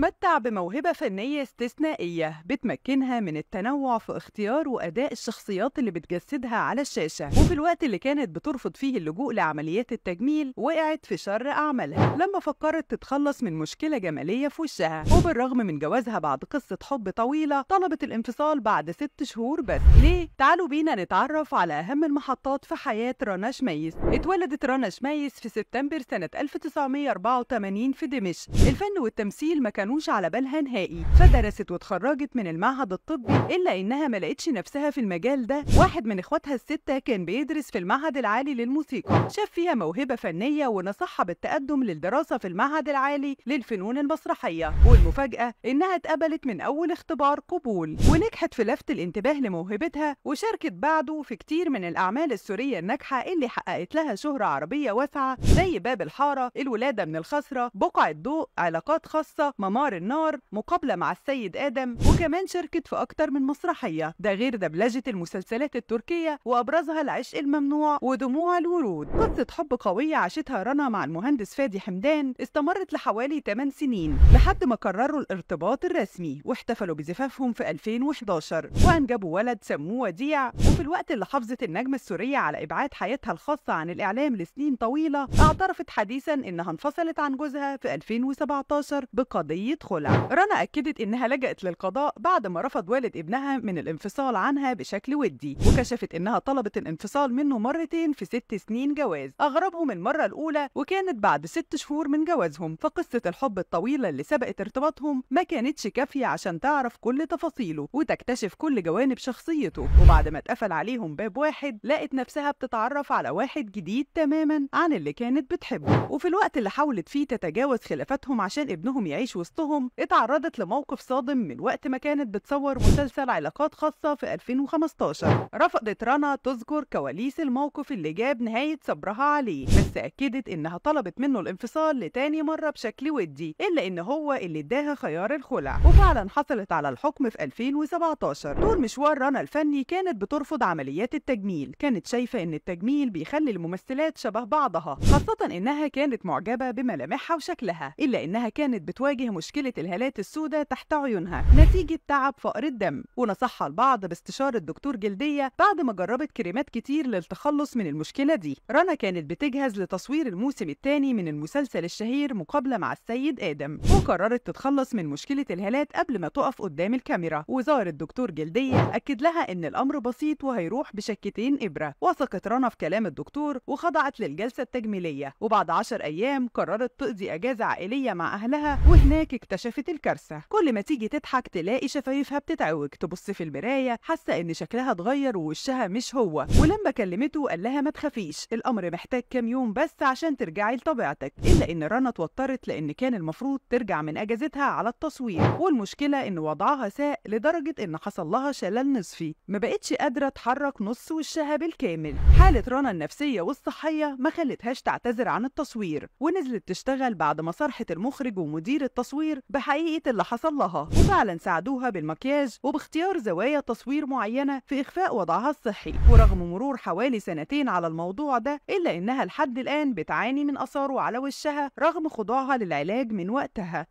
بتتمتع بموهبة فنية استثنائية بتمكنها من التنوع في اختيار وأداء الشخصيات اللي بتجسدها على الشاشة وفي الوقت اللي كانت بترفض فيه اللجوء لعمليات التجميل وقعت في شر أعمالها لما فكرت تتخلص من مشكلة جمالية في وشها وبالرغم من جوازها بعد قصة حب طويلة طلبت الانفصال بعد ست شهور بس ليه؟ تعالوا بينا نتعرف على أهم المحطات في حياة رنا شميس اتولدت رنا شميس في سبتمبر سنة 1984 في دمشق الفن والتمثيل ما كانوش على بالها نهائي فدرست وتخرجت من المعهد الطبي الا انها ما لقتش نفسها في المجال ده واحد من اخواتها السته كان بيدرس في المعهد العالي للموسيقى شاف فيها موهبه فنيه ونصحها بالتقدم للدراسه في المعهد العالي للفنون المسرحيه والمفاجاه انها اتقبلت من اول اختبار قبول ونجحت في لفت الانتباه لموهبتها وشاركت بعده في كتير من الاعمال السوريه الناجحه اللي حققت لها شهره عربيه واسعه زي باب الحاره الولاده من الخسره بقعه ضوء علاقات خاصه ممار النار مقابلة مع السيد آدم وكمان شاركت في أكتر من مسرحية ده غير دبلجة المسلسلات التركية وأبرزها العشق الممنوع ودموع الورود قصة حب قوية عاشتها رنا مع المهندس فادي حمدان استمرت لحوالي 8 سنين لحد ما قرروا الارتباط الرسمي واحتفلوا بزفافهم في 2011 وأنجبوا ولد سموه وديع وفي الوقت اللي حافظت النجمة السورية على إبعاد حياتها الخاصة عن الإعلام لسنين طويلة اعترفت حديثا إنها انفصلت عن جوزها في 2017 بقضية يدخلها رنا أكدت إنها لجأت للقضاء بعد ما رفض والد ابنها من الانفصال عنها بشكل ودي وكشفت إنها طلبت الانفصال منه مرتين في ست سنين جواز أغربهم المرة الأولى وكانت بعد ست شهور من جوازهم فقصة الحب الطويلة اللي سبقت ارتباطهم ما كانتش كافية عشان تعرف كل تفاصيله وتكتشف كل جوانب شخصيته وبعد ما اتقفل عليهم باب واحد لقت نفسها بتتعرف على واحد جديد تماما عن اللي كانت بتحبه وفي الوقت اللي حاولت فيه تتجاوز خلافاتهم عشان ابنهم يعيش وسطهم اتعرضت لموقف صادم من وقت ما كانت بتصور مسلسل علاقات خاصة في 2015 رفضت رنا تذكر كواليس الموقف اللي جاب نهاية صبرها عليه بس أكدت إنها طلبت منه الانفصال لتاني مرة بشكل ودي إلا إن هو اللي اداها خيار الخلع وفعلا حصلت على الحكم في 2017 طول مشوار رنا الفني كانت بترفض عمليات التجميل كانت شايفة إن التجميل بيخلي الممثلات شبه بعضها خاصة إنها كانت معجبة بملامحها وشكلها إلا إنها كانت بتواجه مشكلة الهالات السوداء تحت عيونها نتيجة تعب فقر الدم ونصحها البعض باستشارة دكتور جلدية بعد ما جربت كريمات كتير للتخلص من المشكلة دي رنا كانت بتجهز لتصوير الموسم الثاني من المسلسل الشهير مقابلة مع السيد آدم وقررت تتخلص من مشكلة الهالات قبل ما تقف قدام الكاميرا وزار الدكتور جلدية أكد لها إن الأمر بسيط وهيروح بشكتين إبرة وثقت رنا في كلام الدكتور وخضعت للجلسة التجميلية وبعد عشر أيام قررت تقضي أجازة عائلية مع أهلها وهناك وضحك اكتشفت الكارثة كل ما تيجي تضحك تلاقي شفايفها بتتعوج تبص في المراية حاسة إن شكلها اتغير ووشها مش هو ولما كلمته قال لها ما تخافيش الأمر محتاج كام يوم بس عشان ترجعي لطبيعتك إلا إن رنا اتوترت لأن كان المفروض ترجع من أجازتها على التصوير والمشكلة إن وضعها ساء لدرجة إن حصل لها شلل نصفي ما بقتش قادرة تحرك نص وشها بالكامل حالة رنا النفسية والصحية ما خلتهاش تعتذر عن التصوير ونزلت تشتغل بعد ما صرحت المخرج ومدير التصوير التصوير بحقيقة اللي حصل لها وفعلا ساعدوها بالمكياج وباختيار زوايا تصوير معينة في إخفاء وضعها الصحي ورغم مرور حوالي سنتين على الموضوع ده إلا إنها لحد الآن بتعاني من آثاره على وشها رغم خضوعها للعلاج من وقتها